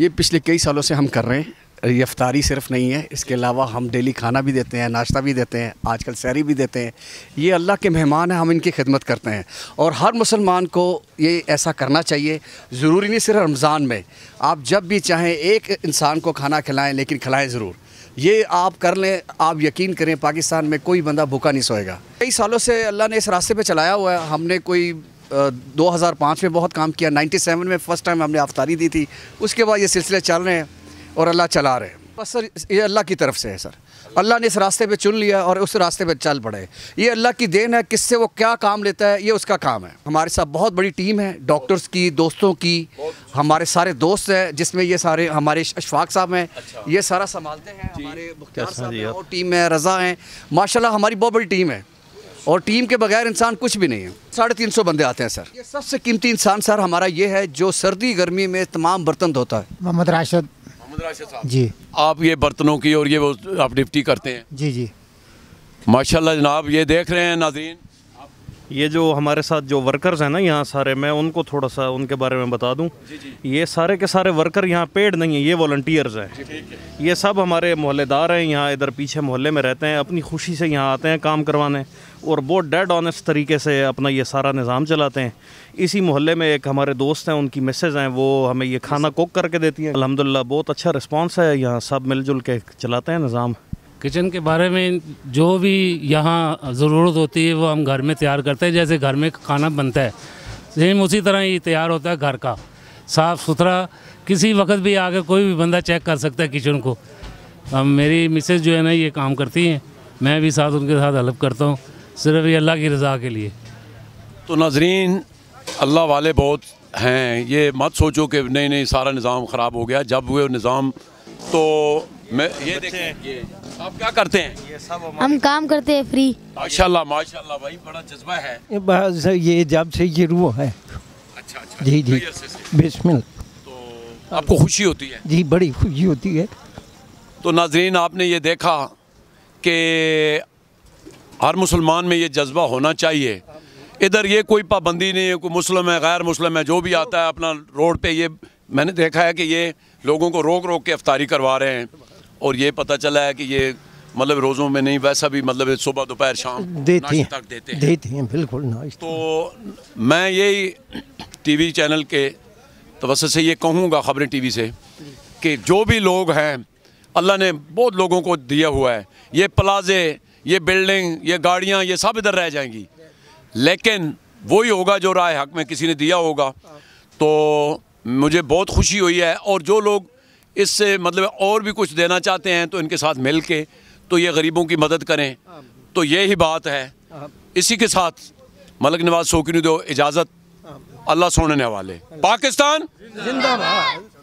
ये पिछले कई सालों से हम कर रहे हैं रफ्तारी सिर्फ नहीं है इसके अलावा हम डेली खाना भी देते हैं नाश्ता भी देते हैं आजकल सैरी भी देते हैं ये अल्लाह के मेहमान हैं हम इनकी खिदमत करते हैं और हर मुसलमान को ये ऐसा करना चाहिए ज़रूरी नहीं सिर्फ रमज़ान में आप जब भी चाहें एक इंसान को खाना खिलाएं लेकिन खिलाएं ज़रूर ये आप कर लें आप यकीन करें पाकिस्तान में कोई बंदा भूखा नहीं सोएगा कई सालों से अल्लाह ने इस रास्ते पे चलाया हुआ है हमने कोई 2005 में बहुत काम किया 97 में फ़र्स्ट टाइम हमने अफ्तारी दी थी उसके बाद ये सिलसिले चल रहे हैं और अल्लाह चला रहे हैं बस सर ये अल्लाह की तरफ से है सर अल्लाह ने इस रास्ते पे चुन लिया और उस रास्ते पे चल पड़े ये अल्लाह की देन है किससे वो क्या काम लेता है ये उसका काम है हमारे साथ बहुत बड़ी टीम है डॉक्टर्स की दोस्तों की हमारे सारे दोस्त हैं जिसमें ये सारे हमारे अशफाक साहब हैं अच्छा। ये सारा संभालते हैं हमारे साहब टीम है रज़ा हैं माशाला हमारी बहुत बड़ी टीम है और टीम के बगैर इंसान कुछ भी नहीं है साढ़े तीन सौ बंदे आते हैं सर ये सबसे कीमती इंसान सर हमारा ये है जो सर्दी गर्मी में तमाम बर्तन धोता है मोहम्मद राशिद मोहम्मद राशिद साहब जी आप ये बर्तनों की और ये वो आप डिप्टी करते हैं जी जी माशाल्लाह जनाब ये देख रहे हैं नाजीन ये जो हमारे साथ जो वर्कर्स हैं ना यहाँ सारे मैं उनको थोड़ा सा उनके बारे में बता दूं ये सारे के सारे वर्कर यहाँ पेड नहीं है ये वॉल्टियर्स हैं ये सब हमारे मोहल्लेदार हैं यहाँ इधर पीछे मोहल्ले में रहते हैं अपनी खुशी से यहाँ आते हैं काम करवाने और बहुत डेड ऑनेस्ट तरीके से अपना ये सारा निज़ाम चलाते हैं इसी मोहल्ले में एक हमारे दोस्त हैं उनकी मिसेज़ हैं वो हमें ये खाना कुक करके देती हैं अलहमदिल्ला बहुत अच्छा रिस्पॉन्स है यहाँ सब मिलजुल के चलाते हैं निज़ाम किचन के बारे में जो भी यहाँ ज़रूरत होती है वो हम घर में तैयार करते हैं जैसे घर में खाना बनता है सेम उसी तरह ही तैयार होता है घर का साफ़ सुथरा किसी वक्त भी आगे कोई भी बंदा चेक कर सकता है किचन को अब मेरी मिसेज जो है ना ये काम करती हैं मैं भी साथ उनके साथ हेल्प करता हूँ सिर्फ ये अल्लाह की रजा के लिए तो नाजरीन अल्लाह वाले बहुत हैं ये मत सोचो कि नहीं नहीं सारा निज़ाम ख़राब हो गया जब वो निज़ाम तो मैं ये देखें आप क्या करते हैं ये सब हम काम करते हैं फ्री माशाल्लाह माशाल्लाह भाई बड़ा जज्बा है ये जब से ये रू है अच्छा अच्छा जी जी बिस्मिल तो आपको खुशी होती है जी बड़ी खुशी होती है तो नाजरीन आपने ये देखा कि हर मुसलमान में ये जज्बा होना चाहिए इधर ये कोई पाबंदी नहीं है कोई मुस्लिम है गैर मुस्लिम है जो भी आता है अपना रोड पे ये मैंने देखा है कि ये लोगों को रोक रोक के अफ्तारी करवा रहे हैं और ये पता चला है कि ये मतलब रोज़ों में नहीं वैसा भी मतलब सुबह दोपहर शाम देती हैं तक देते हैं देती हैं बिल्कुल ना तो मैं यही टीवी चैनल के तवसत से ये कहूँगा ख़बरें टीवी से कि जो भी लोग हैं अल्लाह ने बहुत लोगों को दिया हुआ है ये प्लाजे ये बिल्डिंग ये गाड़ियाँ ये सब इधर रह जाएंगी लेकिन वही होगा जो राय हक में किसी ने दिया होगा तो मुझे बहुत खुशी हुई है और जो लोग इससे मतलब और भी कुछ देना चाहते हैं तो इनके साथ मिल के तो ये गरीबों की मदद करें तो ये ही बात है इसी के साथ मलक नवाज शौकीन दो इजाज़त अल्लाह सोने वाले पाकिस्तान जिंदाबाद